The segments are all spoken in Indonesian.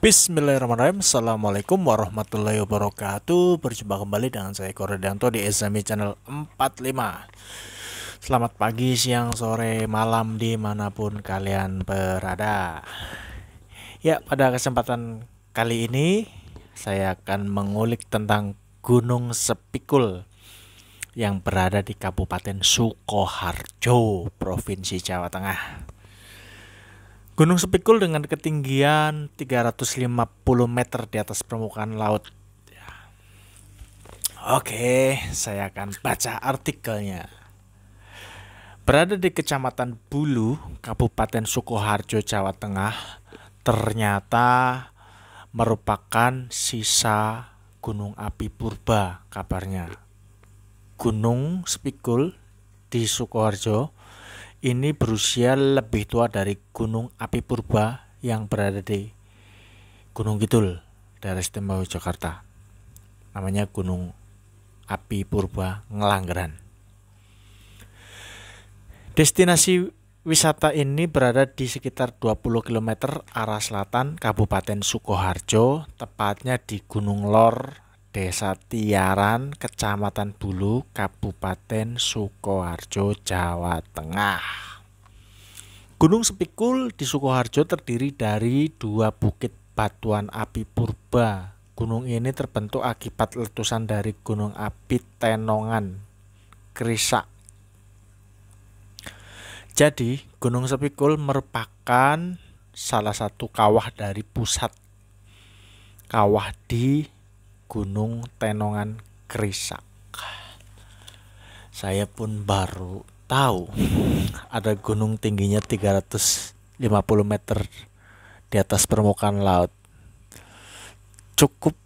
Bismillahirrahmanirrahim Assalamualaikum warahmatullahi wabarakatuh Berjumpa kembali dengan saya Koredanto di SMI Channel 45 Selamat pagi, siang, sore, malam dimanapun kalian berada Ya, pada kesempatan kali ini Saya akan mengulik tentang Gunung Sepikul Yang berada di Kabupaten Sukoharjo, Provinsi Jawa Tengah Gunung Sepikul dengan ketinggian 350 meter di atas permukaan laut. Ya. Oke, saya akan baca artikelnya. Berada di Kecamatan Bulu, Kabupaten Sukoharjo, Jawa Tengah, ternyata merupakan sisa gunung api purba kabarnya. Gunung Sepikul di Sukoharjo ini berusia lebih tua dari Gunung Api Purba yang berada di Gunung Kidul, daerah istimewa Jakarta Namanya Gunung Api Purba Ngelanggeran. Destinasi wisata ini berada di sekitar 20 km arah selatan Kabupaten Sukoharjo, tepatnya di Gunung Lor, Desa Tiaran, Kecamatan Bulu, Kabupaten Sukoharjo, Jawa Tengah. Gunung Sepikul di Sukoharjo terdiri dari dua bukit batuan api purba. Gunung ini terbentuk akibat letusan dari gunung api Tenongan, Krisak. Jadi, Gunung Sepikul merupakan salah satu kawah dari pusat kawah di Gunung Tenongan Krisak. Saya pun baru tahu ada gunung tingginya 350 meter di atas permukaan laut. Cukup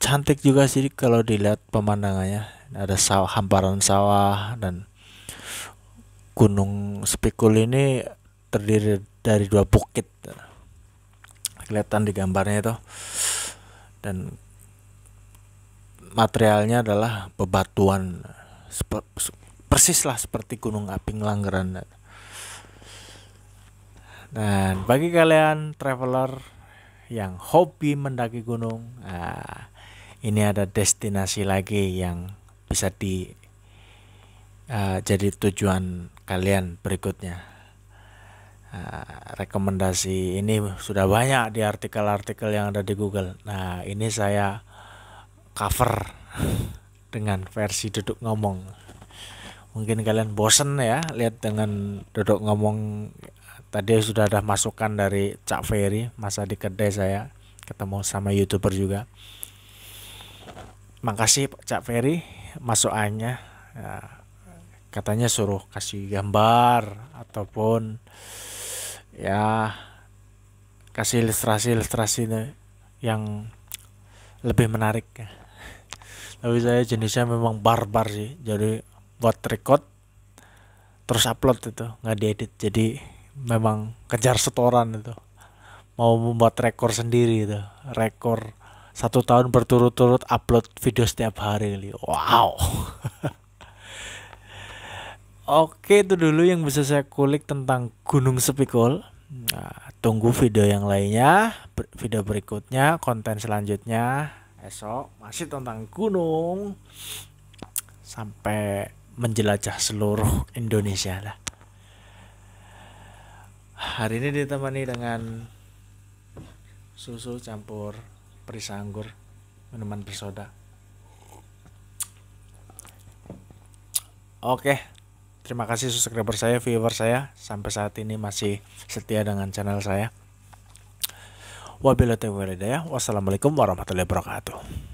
cantik juga sih kalau dilihat pemandangannya. Ada sawah, hamparan sawah dan gunung Spikul ini terdiri dari dua bukit kelihatan di gambarnya itu dan materialnya adalah bebatuan persislah seperti gunung api Langgeran dan bagi kalian traveler yang hobi mendaki gunung ah, ini ada destinasi lagi yang bisa di ah, jadi tujuan kalian berikutnya ah, rekomendasi ini sudah banyak di artikel-artikel yang ada di Google nah ini saya cover dengan versi duduk ngomong mungkin kalian bosen ya lihat dengan duduk ngomong tadi sudah ada masukan dari Cak Ferry masa di kedai saya ketemu sama youtuber juga makasih Cak Ferry masukannya ya, katanya suruh kasih gambar ataupun ya kasih ilustrasi-ilustrasi yang lebih menarik ya tapi saya jenisnya memang barbar sih jadi buat record terus upload itu nggak diedit jadi memang kejar setoran itu mau membuat rekor sendiri itu rekor satu tahun berturut-turut upload video setiap hari ini wow Oke itu dulu yang bisa saya kulik tentang Gunung Sepikul nah, Tunggu video yang lainnya Video berikutnya Konten selanjutnya esok masih tentang gunung sampai menjelajah seluruh Indonesia lah. Hari ini ditemani dengan susu campur perisa anggur, minuman bersoda. Oke, terima kasih subscriber saya, viewer saya. Sampai saat ini masih setia dengan channel saya. Wabillahi taufiq Wassalamualaikum warahmatullahi wabarakatuh.